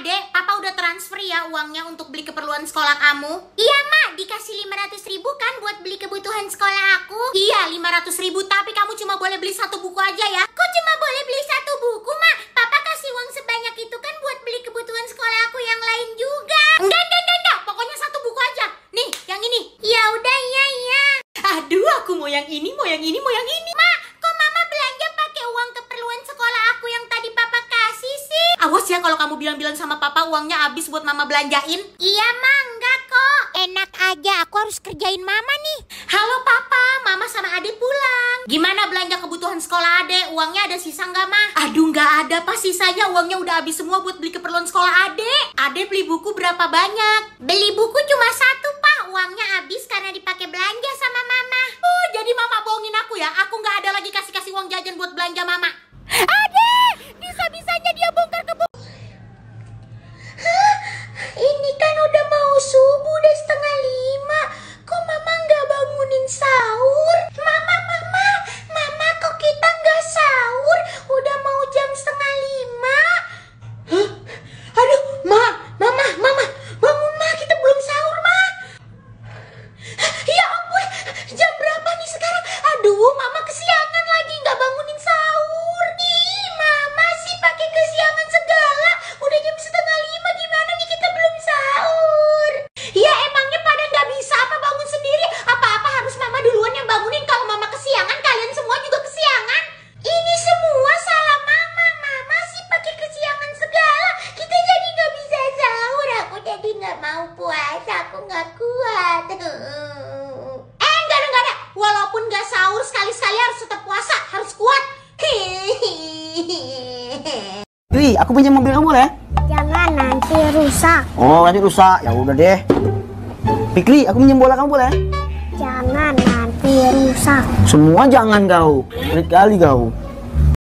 Ade, papa udah transfer ya uangnya untuk beli keperluan sekolah kamu? Iya, ma Dikasih 500 ribu kan buat beli kebutuhan sekolah aku? Iya, 500 ribu. Tapi kamu cuma boleh beli satu buku aja ya. Kok cuma boleh beli satu buku, ma Papa kasih uang sebanyak itu kan buat beli kebutuhan sekolah aku yang lain juga. Enggak, enggak, enggak, enggak. Pokoknya satu buku aja. Nih, yang ini. Ya udah, iya, iya. Aduh, aku mau yang ini, mau yang ini, mau yang ini. Awas ya kalau kamu bilang-bilang sama papa uangnya habis buat mama belanjain. Iya, Ma, enggak kok. Enak aja, aku harus kerjain mama nih. Halo, papa. Mama sama adik pulang. Gimana belanja kebutuhan sekolah ade? Uangnya ada sisa nggak, Ma? Aduh, nggak ada, Pas Sisanya uangnya udah habis semua buat beli keperluan sekolah ade. Ade beli buku berapa banyak? Beli buku cuma satu, Pak. Uangnya habis karena dipakai belanja sama mama. Oh, jadi mama bohongin aku ya? Aku nggak ada lagi kasih-kasih uang jajan buat belanja mama. Aduh! mau puasa aku nggak kuat eh enggak ada enggak ada walaupun nggak sahur sekali sekali harus tetap puasa harus kuat Dwi, aku pinjam mobil kamu ya? Jangan, nanti rusak. Oh, nanti rusak. Ya udah deh. Pikli aku pinjam bola kamu boleh? Jangan, nanti rusak. Semua jangan kau. berkali kali kau.